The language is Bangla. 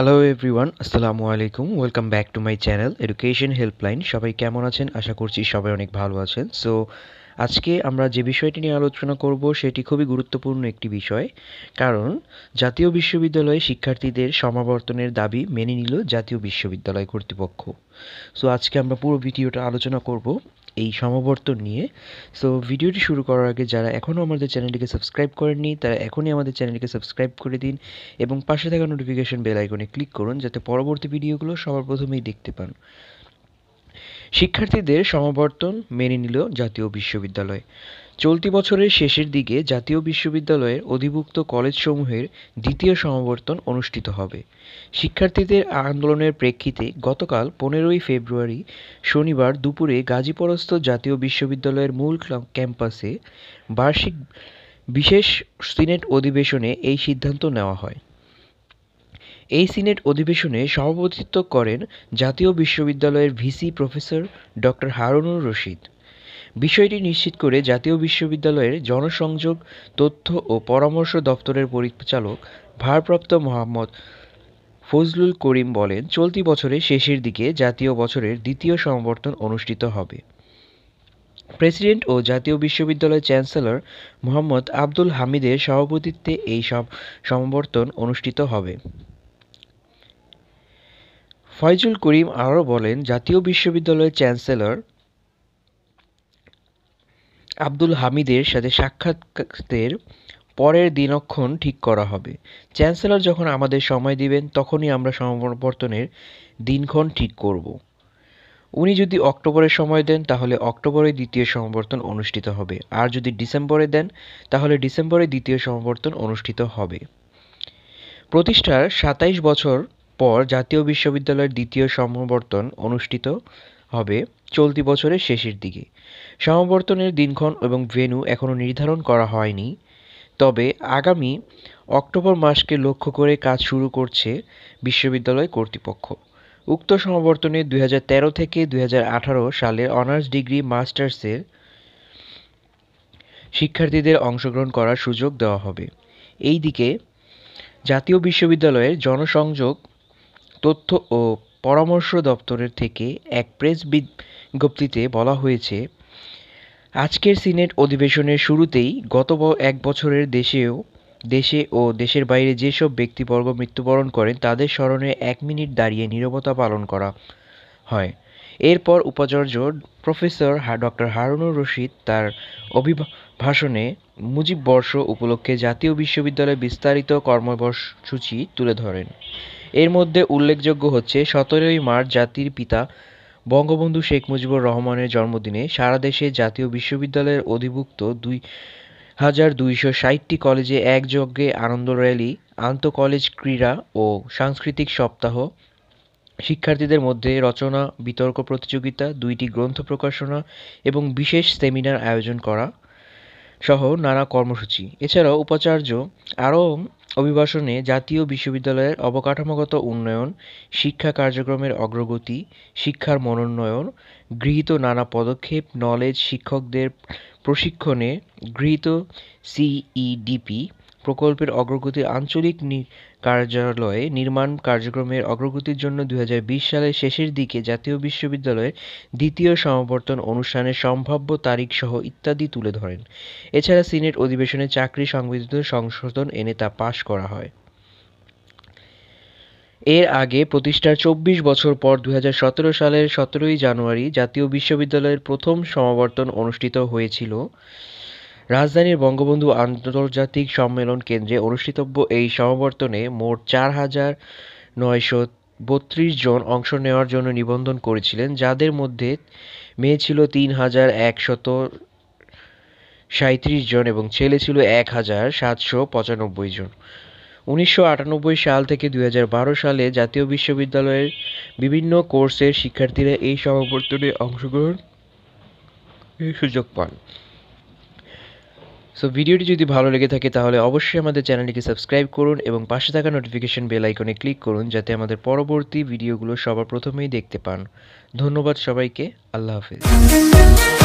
হ্যালো এভরিওয়ান আসসালামু আলাইকুম welcome back to my channel education helpline সবাই কেমন আছেন আশা করছি সবাই অনেক ভালো আছেন সো আজকে আমরা যে বিষয়টি নিয়ে আলোচনা করব সেটি খুবই গুরুত্বপূর্ণ একটি বিষয় কারণ জাতীয় বিশ্ববিদ্যালয়ে শিক্ষার্থীদের সমাবর্তনের দাবি মেনে নিল জাতীয় বিশ্ববিদ্যালয় কর্তৃপক্ষ সো আজকে আমরা পুরো ভিডিওটা আলোচনা করব এই সমাবর্তন নিয়ে সো ভিডিওটি শুরু করার আগে যারা এখনও আমাদের চ্যানেলটিকে সাবস্ক্রাইব করেননি তারা এখনই আমাদের চ্যানেলটিকে সাবস্ক্রাইব করে দিন এবং পাশে থাকা নোটিফিকেশন বেল আইকনে ক্লিক করুন যাতে পরবর্তী ভিডিওগুলো সবার প্রথমেই দেখতে পান শিক্ষার্থীদের সমাবর্তন মেনে নিল জাতীয় বিশ্ববিদ্যালয় চলতি বছরের শেষের দিকে জাতীয় বিশ্ববিদ্যালয়ের অধিভুক্ত কলেজসমূহের দ্বিতীয় সমাবর্তন অনুষ্ঠিত হবে শিক্ষার্থীদের আন্দোলনের প্রেক্ষিতে গতকাল পনেরোই ফেব্রুয়ারি শনিবার দুপুরে গাজীপরস্থ জাতীয় বিশ্ববিদ্যালয়ের মূল ক্যাম্পাসে বার্ষিক বিশেষ সিনেট অধিবেশনে এই সিদ্ধান্ত নেওয়া হয় এই সিনেট অধিবেশনে সভাপতিত্ব করেন জাতীয় বিশ্ববিদ্যালয়ের VC professor doctor Harunur Rashid বিষয়টি নিশ্চিত করে জাতীয় বিশ্ববিদ্যালয়ের জনসংযোগ তথ্য ও পরামর্শ দপ্তরের পরিচালক ভারপ্রাপ্ত মোহাম্মদ ফজলুল করিম বলেন চলতি বছরের শেষের দিকে জাতীয় বছরের দ্বিতীয় সমাবর্তন অনুষ্ঠিত হবে প্রেসিডেন্ট ও জাতীয় বিশ্ববিদ্যালয়ের চ্যান্সেলর মোহাম্মদ আব্দুল হামিদের সভাপতিত্বে এই সব সমাবর্তন অনুষ্ঠিত হবে ফয়জুল করিম আরও বলেন জাতীয় বিশ্ববিদ্যালয়ের চ্যান্সেলর আব্দুল হামিদের সাথে সাক্ষাৎকারের পরের দিনক্ষণ ঠিক করা হবে চ্যান্সেলর যখন আমাদের সময় দিবেন তখনই আমরা সমাবর্তনের দিনক্ষণ ঠিক করব উনি যদি অক্টোবরের সময় দেন তাহলে অক্টোবরে দ্বিতীয় সমাবর্তন অনুষ্ঠিত হবে আর যদি ডিসেম্বরে দেন তাহলে ডিসেম্বরে দ্বিতীয় সমাবর্তন অনুষ্ঠিত হবে প্রতিষ্ঠার সাতাইশ বছর পর জাতীয় বিশ্ববিদ্যালয়ের দ্বিতীয় সমাবর্তন অনুষ্ঠিত হবে চলতি বছরের শেষের দিকে সমাবর্তনের দিনক্ষণ এবং ভেন্যু এখনও নির্ধারণ করা হয়নি তবে আগামী অক্টোবর মাসকে লক্ষ্য করে কাজ শুরু করছে বিশ্ববিদ্যালয় কর্তৃপক্ষ উক্ত সমাবর্তনে দুই থেকে দুই সালের অনার্স ডিগ্রি মাস্টার্সের শিক্ষার্থীদের অংশগ্রহণ করার সুযোগ দেওয়া হবে এই দিকে জাতীয় বিশ্ববিদ্যালয়ের জনসংযোগ তথ্য ও পরামর্শ দপ্তরের থেকে এক প্রেস বিজ্ঞপ্তিতে বলা হয়েছে আজকের সিনেট অধিবেশনের শুরুতেই গত এক বছরের দেশেও দেশে ও দেশের বাইরে যেসব ব্যক্তিবর্গ মৃত্যুবরণ করেন তাদের স্মরণে এক মিনিট দাঁড়িয়ে নিরবতা পালন করা হয় এরপর উপাচার্য প্রফেসর ডক্টর হারুনুর রশিদ তার অভিভাষণে মুজিব বর্ষ উপলক্ষে জাতীয় বিশ্ববিদ্যালয়ে বিস্তারিত কর্মসূচি তুলে ধরেন এর মধ্যে উল্লেখযোগ্য হচ্ছে সতেরোই মার্চ জাতির পিতা বঙ্গবন্ধু শেখ মুজিবুর রহমানের জন্মদিনে সারা দেশে জাতীয় বিশ্ববিদ্যালয়ের অধিভুক্ত দুই হাজার দুইশো ষাটটি কলেজে একযজ্ঞে আনন্দ র্যালি কলেজ ক্রীড়া ও সাংস্কৃতিক সপ্তাহ শিক্ষার্থীদের মধ্যে রচনা বিতর্ক প্রতিযোগিতা দুইটি গ্রন্থ প্রকাশনা এবং বিশেষ সেমিনার আয়োজন করা সহ নানা কর্মসূচি এছাড়াও উপাচার্য আরও অভিবাসনে জাতীয় বিশ্ববিদ্যালয়ের অবকাঠামোগত উন্নয়ন শিক্ষা কার্যক্রমের অগ্রগতি শিক্ষার মনোন্নয়ন গৃহীত নানা পদক্ষেপ নলেজ শিক্ষকদের প্রশিক্ষণে গৃহীত সিইডিপি প্রকল্পের অগ্রগতি আঞ্চলিক কার্যালয়ে নির্মাণ কার্যক্রমের অগ্রগতির জন্য দু সালের শেষের দিকে জাতীয় বিশ্ববিদ্যালয়ের দ্বিতীয় সমাবর্তন অনুষ্ঠানের সম্ভাব্য তারিখসহ ইত্যাদি তুলে ধরেন এছাড়া সিনেট অধিবেশনে চাকরি সংবিধিত সংশোধন এনে তা পাশ করা হয় এর আগে প্রতিষ্ঠার চব্বিশ বছর পর দু সালের সতেরোই জানুয়ারি জাতীয় বিশ্ববিদ্যালয়ের প্রথম সমাবর্তন অনুষ্ঠিত হয়েছিল রাজধানীর বঙ্গবন্ধু আন্তর্জাতিক সম্মেলন কেন্দ্রে অনুষ্ঠিতব্য এই সমাবর্তনে মোট চার হাজার নয়শো বত্রিশ জন অংশ নেওয়ার জন্য নিবন্ধন করেছিলেন যাদের মধ্যে মেয়ে ছিল তিন হাজার একশত সাঁত্রিশ জন এবং ছেলে ছিল এক হাজার সাতশো পঁচানব্বই জন উনিশশো সাল থেকে দুই সালে জাতীয় বিশ্ববিদ্যালয়ের বিভিন্ন কোর্সের শিক্ষার্থীরা এই সমাবর্তনে অংশগ্রহণ সুযোগ পান সো ভিডিওটি যদি ভালো লেগে থাকে তাহলে অবশ্যই আমাদের চ্যানেলটিকে সাবস্ক্রাইব করুন এবং পাশে থাকা নোটিফিকেশন বেল আইকনে ক্লিক করুন যাতে আমাদের পরবর্তী ভিডিওগুলো সবার প্রথমেই দেখতে পান ধন্যবাদ সবাইকে আল্লাহ হাফিজ